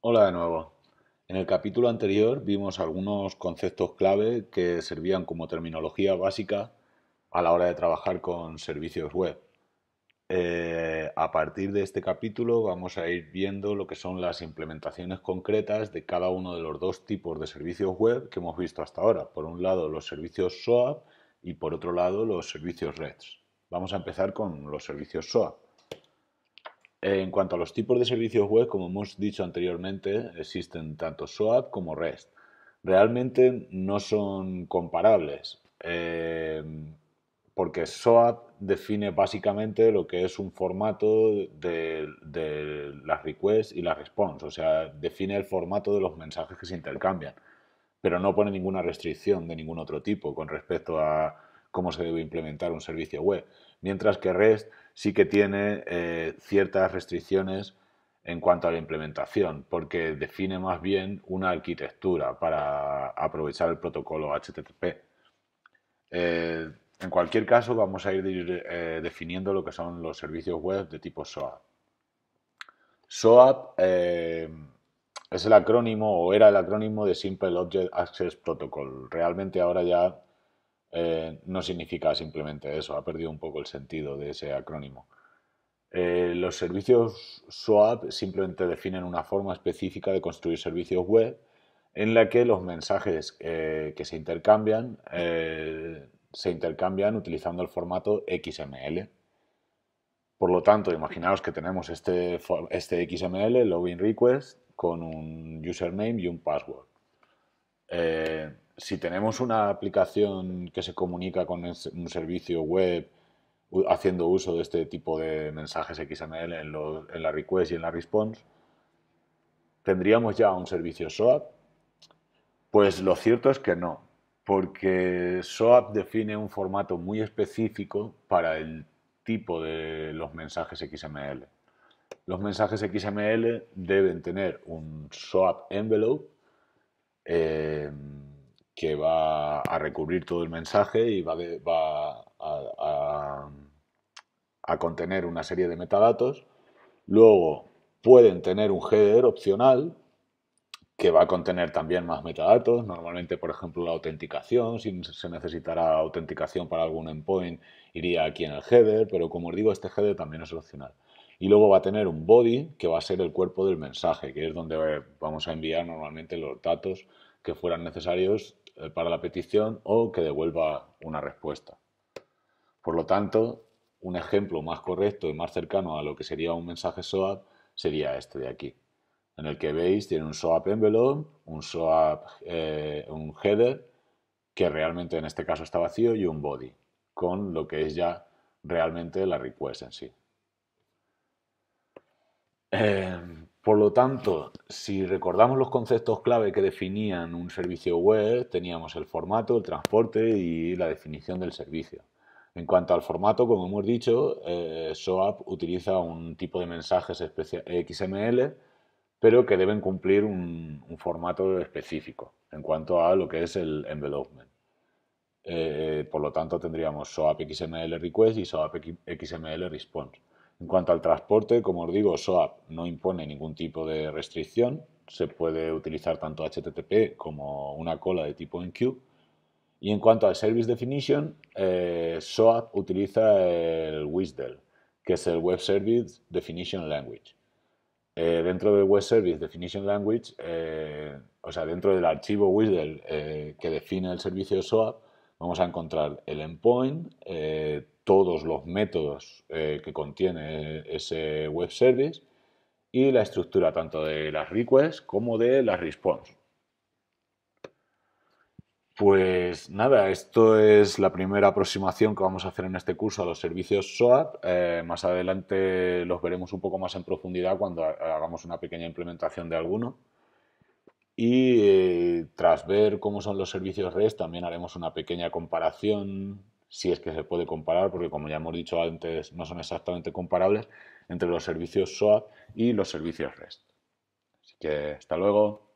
Hola de nuevo. En el capítulo anterior vimos algunos conceptos clave que servían como terminología básica a la hora de trabajar con servicios web. Eh, a partir de este capítulo vamos a ir viendo lo que son las implementaciones concretas de cada uno de los dos tipos de servicios web que hemos visto hasta ahora. Por un lado los servicios SOAP y por otro lado los servicios Reds. Vamos a empezar con los servicios SOAP. En cuanto a los tipos de servicios web, como hemos dicho anteriormente, existen tanto SOAP como REST. Realmente no son comparables, eh, porque SOAP define básicamente lo que es un formato de, las requests y las response, o sea, define el formato de los mensajes que se intercambian, pero no pone ninguna restricción de ningún otro tipo con respecto a cómo se debe implementar un servicio web. Mientras que REST sí que tiene eh, ciertas restricciones en cuanto a la implementación, porque define más bien una arquitectura para aprovechar el protocolo HTTP. Eh, en cualquier caso, vamos a ir eh, definiendo lo que son los servicios web de tipo SOAP. SOAP es el acrónimo o era el acrónimo de Simple Object Access Protocol. Realmente ahora ya eh, no significa simplemente eso, ha perdido un poco el sentido de ese acrónimo. Eh, los servicios SWAP simplemente definen una forma específica de construir servicios web en la que los mensajes eh, que se intercambian se intercambian utilizando el formato XML. Por lo tanto, imaginaos que tenemos este, este XML, login request, con un username y un password si tenemos una aplicación que se comunica con un servicio web haciendo uso de este tipo de mensajes XML en, la request y en la response, ¿tendríamos ya un servicio SOAP? Pues lo cierto es que no, porque SOAP define un formato muy específico para el tipo de los mensajes XML. Los mensajes XML deben tener un SOAP envelope, eh, que va a recubrir todo el mensaje y va, a, a, contener una serie de metadatos. Luego pueden tener un header opcional que va a contener también más metadatos, normalmente por ejemplo la autenticación, si se necesitará autenticación para algún endpoint iría aquí en el header, pero como os digo este header también es opcional. Y luego va a tener un body que va a ser el cuerpo del mensaje, que es donde eh, vamos a enviar normalmente los datos que fueran necesarios eh, para la petición o que devuelva una respuesta. Por lo tanto, un ejemplo más correcto y más cercano a lo que sería un mensaje SOAP sería este de aquí, en el que veis tiene un SOAP envelope, un SOAP, eh, un header, que realmente en este caso está vacío, y un body, con lo que es ya realmente la request en sí. Eh, por lo tanto, si recordamos los conceptos clave que definían un servicio web, teníamos el formato, el transporte y la definición del servicio. En cuanto al formato, como hemos dicho, eh, SOAP utiliza un tipo de mensajes XML, pero que deben cumplir un, formato específico en cuanto a lo que es el envelopment. Eh, por lo tanto, tendríamos SOAP XML request y SOAP XML response. En cuanto al transporte, como os digo, SOAP no impone ningún tipo de restricción. Se puede utilizar tanto HTTP como una cola de tipo queue. Y en cuanto al Service Definition, eh, SOAP utiliza el WSDL, que es el Web Service Definition Language. Eh, dentro del Web Service Definition Language, eh, o sea, dentro del archivo WSDL que define el servicio SOAP, vamos a encontrar el endpoint, todos los métodos eh, que contiene ese web service y la estructura tanto de las requests como de las responses. Pues nada, esto es la primera aproximación que vamos a hacer en este curso a los servicios SOAP. Eh, más adelante los veremos un poco más en profundidad cuando hagamos una pequeña implementación de alguno. Y eh, tras ver cómo son los servicios REST, también haremos una pequeña comparación si es que se puede comparar, porque como ya hemos dicho antes, no son exactamente comparables entre los servicios SOAP y los servicios REST. Así que hasta luego.